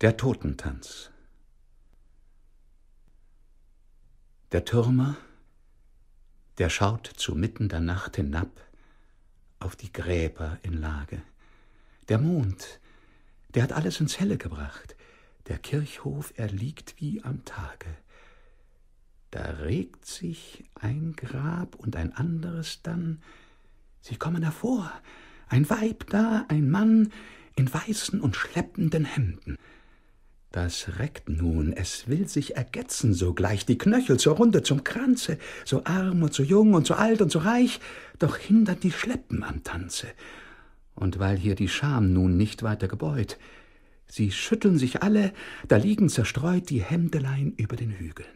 Der Totentanz Der Türmer, der schaut zu mitten der Nacht hinab auf die Gräber in Lage. Der Mond, der hat alles ins Helle gebracht. Der Kirchhof, er liegt wie am Tage. Da regt sich ein Grab und ein anderes dann. Sie kommen hervor, ein Weib da, ein Mann in weißen und schleppenden Hemden. Das reckt nun, es will sich ergetzen sogleich, die Knöchel zur Runde, zum Kranze, so arm und so jung und so alt und so reich, doch hindert die Schleppen am Tanze. Und weil hier die Scham nun nicht weiter gebeut, sie schütteln sich alle, da liegen zerstreut die Hemdelein über den Hügeln.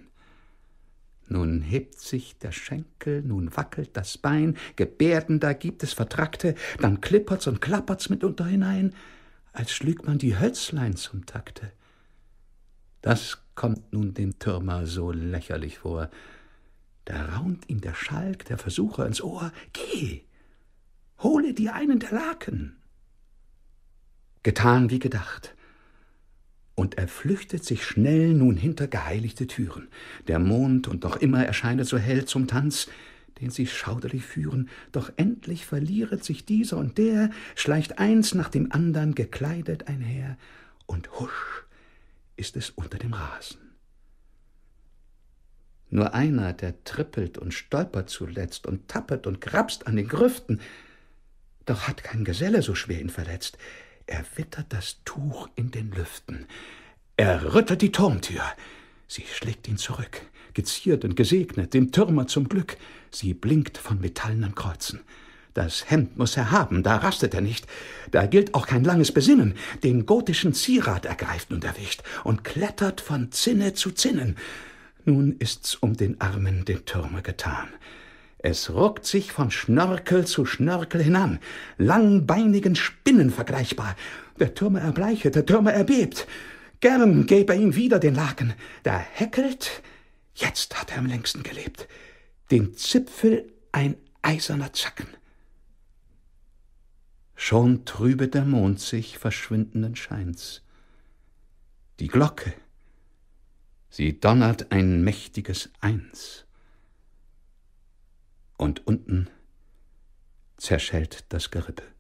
Nun hebt sich der Schenkel, nun wackelt das Bein, Gebärden, da gibt es Vertrackte, dann klippert's und klappert's mitunter hinein, als schlüg man die Hölzlein zum Takte. Das kommt nun dem Türmer so lächerlich vor. Da raunt ihm der Schalk, der Versucher, ins Ohr: Geh, hole dir einen der Laken. Getan wie gedacht. Und er flüchtet sich schnell nun hinter geheiligte Türen. Der Mond und noch immer erscheint so hell zum Tanz, den sie schauderlich führen, doch endlich verlieret sich dieser und der, schleicht eins nach dem andern gekleidet einher, und husch, ist es unter dem Rasen. Nur einer, der trippelt und stolpert zuletzt und tappet und grapst an den Grüften, doch hat kein Geselle so schwer ihn verletzt. Er wittert das Tuch in den Lüften. Er rüttelt die Turmtür. Sie schlägt ihn zurück, geziert und gesegnet, dem Türmer zum Glück. Sie blinkt von metallenen Kreuzen. Das Hemd muss er haben, da rastet er nicht. Da gilt auch kein langes Besinnen. Den gotischen Zierat ergreift nun der Wicht und klettert von Zinne zu Zinnen. Nun ist's um den Armen dem Türme getan. Es ruckt sich von Schnörkel zu Schnörkel hinan, langbeinigen Spinnen vergleichbar. Der Türme erbleichet, der Türme erbebt. Gern gäbe er ihm wieder den Laken. Da häckelt, jetzt hat er am längsten gelebt. Den Zipfel ein eiserner Zacken. Schon trübe der Mond sich verschwindenden Scheins. Die Glocke, sie donnert ein mächtiges Eins. Und unten zerschellt das Gerippe.